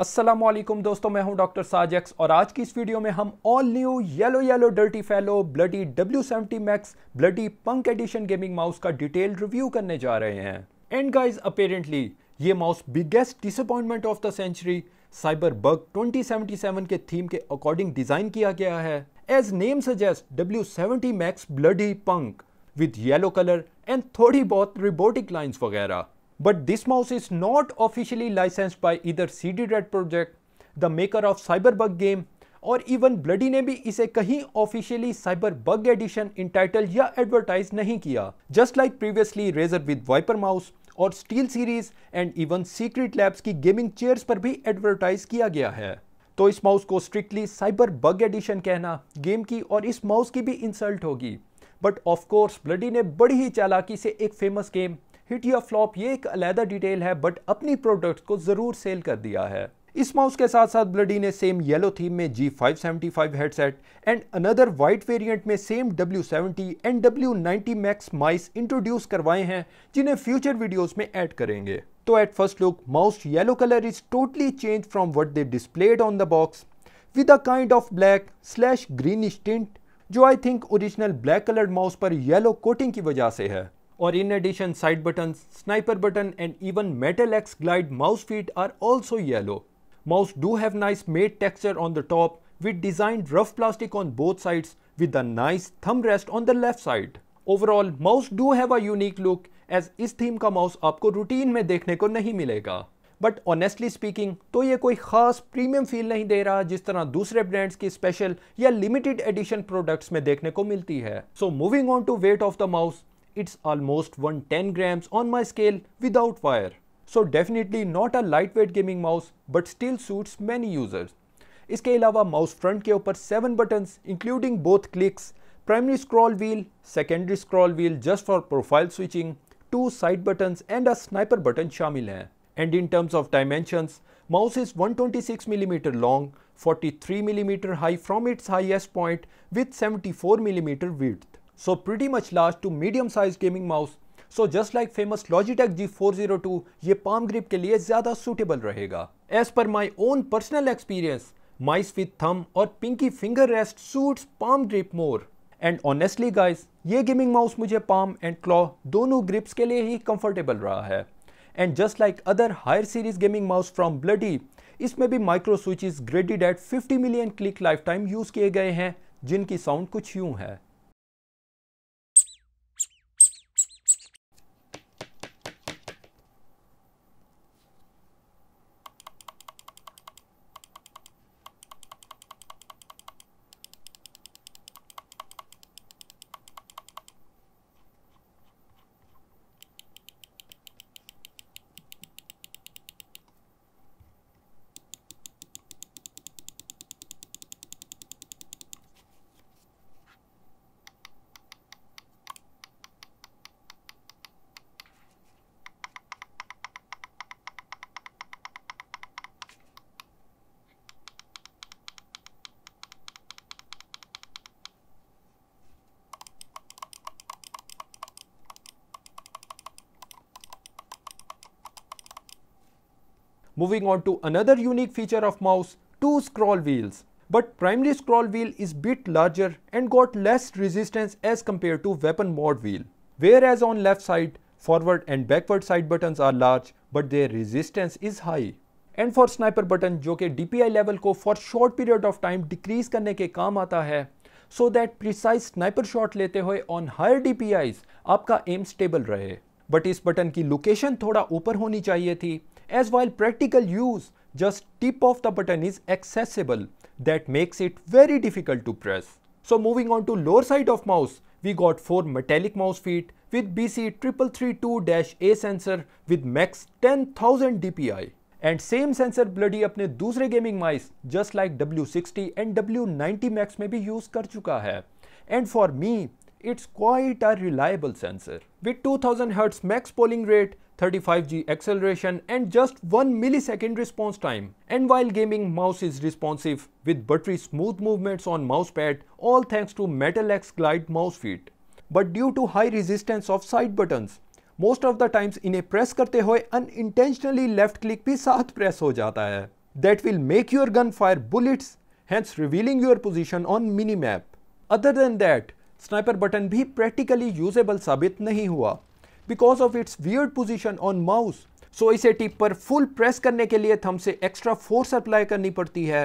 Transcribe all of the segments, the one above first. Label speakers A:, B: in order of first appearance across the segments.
A: असलम दोस्तों मैं हूं डॉक्टर साजेक्स और आज की इस वीडियो में हम all new yellow yellow dirty fellow bloody W seventy max bloody punk edition gaming mouse का डिटेल रिव्यू करने जा रहे हैं एंड गाइज अपेरेंटली ये mouse biggest disappointment of the century cyber bug seven के थीम के अकॉर्डिंग डिजाइन किया गया है as name suggest W seventy max bloody punk with yellow colour and थोड़ी बहुत रिबोटिक लाइन्स वगैरह But this mouse is not officially licensed by either CD Red Project, the maker of Cyberbug game, or even Bloody ने भी इसे कहीं officially Cyberbug edition edition entitle या advertised नहीं किया Just like previously Razer with Viper mouse or Steel Series and even Secret Labs की gaming chairs पर भी advertised किया गया है तो इस माउस को स्ट्रिक्टली साइबर बग एडिशन कहना गेम की और इस माउस की भी इंसल्ट होगी बट ऑफकोर्स ब्लडी ने बड़ी ही चालाकी से एक फेमस गेम हिट या फ्लॉप ये एक अलहदा डिटेल है बट अपनी प्रोडक्ट्स को ज़रूर सेल कर दिया है इस माउस के साथ साथ ब्लडी ने सेम येलो थीम में G575 headset and another white variant में same W70 and W90 max mice introduce करवाए हैं जिन्हें फ्यूचर वीडियोस में ऐड करेंगे तो at first look mouse yellow colour is totally change from what they displayed on the box with a kind of black slash greenish stint जो I think original black coloured mouse पर yellow coating की वजह से है or in addition side buttons, sniper button and even Metal X Glide mouse feet are also yellow. Mouse do have nice matte texture on the top with designed rough plastic on both sides with a nice thumb rest on the left side. Overall mouse do have a unique look as इस theme का mouse आपको routine में देखने को नहीं मिलेगा but honestly speaking तो ये कोई खास प्रीमियम फील नहीं दे रहा जिस तरह दूसरे ब्रांड्स की स्पेशल या लिमिटेड एडिशन प्रोडक्ट्स में देखने को मिलती है so moving on to weight of the mouse it's almost 110 grams on my scale without wire. So definitely not a lightweight gaming mouse, but still suits many users. Iske ilawa mouse front ke upar 7 buttons including both clicks, primary scroll wheel, secondary scroll wheel just for profile switching, two side buttons and a sniper button shamil hai. And in terms of dimensions, mouse is 126mm long, 43mm high from its highest point with 74mm width. So pretty much large to medium sized gaming mouse. So just like famous Logitech G four zero two ये palm grip के लिए ज़्यादा suitable रहेगा as per my own personal experience mice with thumb और pinky finger rest suits palm grip more and honestly guys ये gaming mouse मुझे palm and claw दोनों grips के लिए ही कंफर्टेबल रहा है and just like other higher series gaming mouse from bloody इसमें भी micro switches graded at 50 million click life time use किए गए हैं जिनकी साउंड कुछ यूं है Moving on to another unique feature of mouse, two scroll wheels. But primary scroll wheel is bit larger and got less resistance as compared to weapon mod wheel. Whereas on left side, forward and backward side buttons are large but their resistance is high. And for sniper button जो कि DPI level को for short period of time decrease करने के काम आता है so that precise sniper shot लेते हुए ऑन हायर डीपीआईज आपका एम स्टेबल रहे बट इस बटन की लोकेशन थोड़ा ऊपर होनी चाहिए थी As while practical use, just tip of the button is accessible. That makes it very difficult to press. So moving on to lower side of mouse, we got 4 metallic mouse feet with BC3332-A sensor with max 10,000 DPI. And same sensor bloody अपने दूसरे gaming mice just like W60 and W90 max में भी used कर चुका है And for me it's quite a reliable sensor. With 2000 Hz max polling rate, 35G acceleration and just 1 millisecond response time. And while gaming, mouse is responsive with buttery smooth movements on mousepad, all thanks to Metal X Glide mouse feet. But due to high resistance of side buttons, of the times in a press करते हुए unintentionally left click भी साथ press हो जाता है That will make your gun fire bullets, hence revealing your position on minimap. Other than that, sniper button भी practically usable साबित नहीं हुआ because of its weird position on mouse so इसे टिप पर फुल प्रेस करने के लिए थम से एक्स्ट्रा फोर्स अप्लाई करनी पड़ती है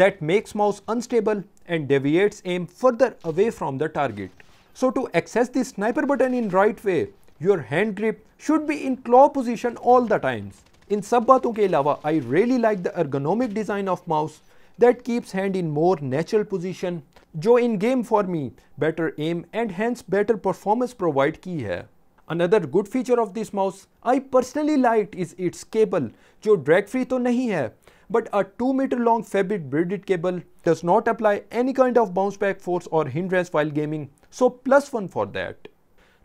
A: that makes mouse unstable and deviates um further away from the target so to access the sniper button in right way your hand grip should be in claw position all the times इन सब बातों के अलावा I really like the ergonomic design of mouse that keeps hand in more natural position जो in game for me better um and hence better performance provide की है another good feature of this mouse I personally like is its cable जो drag free तो नहीं है but a two metre long fabric braided cable does not apply any kind of bounce back force और hinders while gaming so plus one for that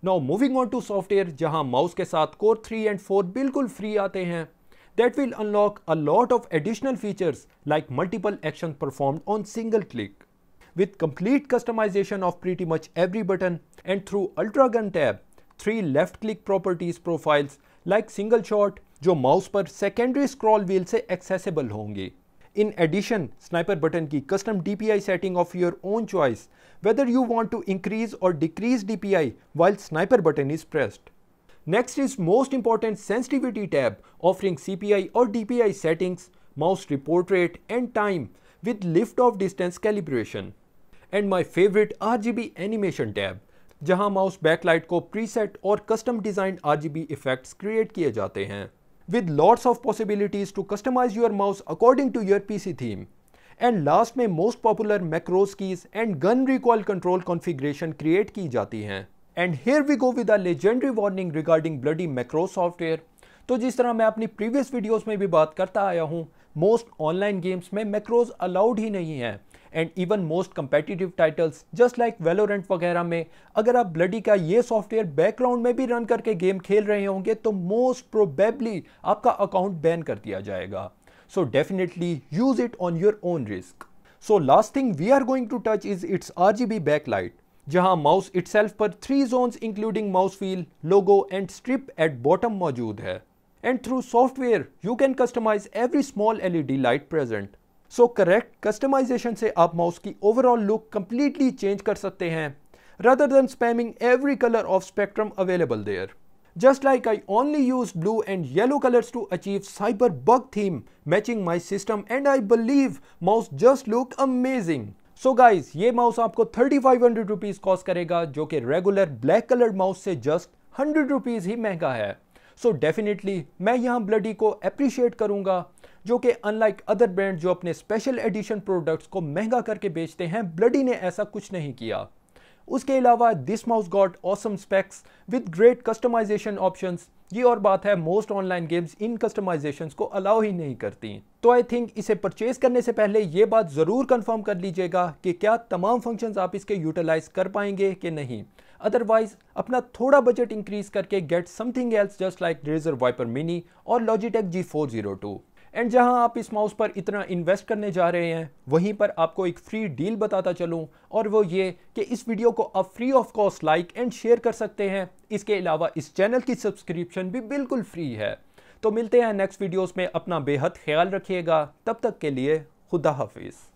A: now moving on to software जहां mouse के साथ core three and four बिल्कुल free आते हैं that will unlock a lot of additional features like multiple action perform on single click with complete customization of pretty much every button and through Ultra Gun tab, three left click properties profiles like single shot jo mouse per secondary scroll wheel से accessible होंगे In addition, sniper button की custom DPI setting of your own choice, whether you want to increase or decrease DPI while sniper button is pressed. Next is most important sensitivity tab offering CPI or DPI settings, mouse report rate and time with lift off distance calibration. And my favourite RGB animation tab जहां mouse backlight को preset और custom design RGB effects create किए जाते हैं with lots of possibilities to customise your mouse according to your PC theme and last में most popular macros keys and gun recoil control configuration create की जाती हैं and here we go with legendary warning regarding bloody macro software तो जिस तरह मैं अपनी previous videos में भी बात करता आया हूँ मोस्ट ऑनलाइन गेम्स में मैक्रोज अलाउड ही नहीं है and even most competitive titles just like Valorant वगैरह में अगर आप ब्लडी का ये सॉफ्टवेयर बैकग्राउंड में भी रन करके गेम खेल रहे होंगे तो मोस्ट प्रोबेबली आपका अकाउंट बैन कर दिया जाएगा so so definitely use it on your own risk. So last thing we are going to touch is its RGB backlight. जहां माउस इटसेल्फ पर three zones including mouse wheel logo and strip at bottom मौजूद है and through software you can customise every small LED light present so correct customisation से आप mouse की overall look completely change कर सकते हैं rather than spamming every colour of spectrum available there just like I only use blue and yellow colours to achieve cyber bug theme matching my system and I believe mouse just look amazing so guys ये mouse आपको thirty five hundred rupees cost करेगा जो कि regular black colour mouse से just hundred rupees ही महंगा है सो so definitely मैं यहां ब्लडी को अप्रिशिएट करूंगा जो कि अनलाइक अदर ब्रांड जो अपने स्पेशल एडिशन प्रोडक्ट्स को महंगा करके बेचते हैं ब्लडी ने ऐसा कुछ नहीं किया उसके अलावा this mouse got awesome specs with great customisation option ये और बात है मोस्ट ऑनलाइन गेम्स इन कस्टमाइजेशन को अलाउ ही नहीं करती तो आई थिंक इसे परचेज करने से पहले ये बात ज़रूर कंफर्म कर लीजिएगा कि क्या तमाम फंक्शंस आप इसके यूटिलाइज कर पाएंगे कि नहीं अदरवाइज अपना थोड़ा बजट इंक्रीज करके get something else just like Razer Viper mini और Logitech G four zero two and जहां आप इस माउस पर इतना इन्वेस्ट करने जा रहे हैं वहीं पर आपको एक फ्री डील बताता चलूं और वो ये कि इस वीडियो को आप free of cost like and share कर सकते हैं इसके अलावा इस चैनल की सब्सक्रिप्शन भी बिल्कुल फ्री है तो मिलते हैं नेक्स्ट वीडियोस में अपना बेहद ख्याल रखिएगा तब तक के लिए खुदा हाफिज़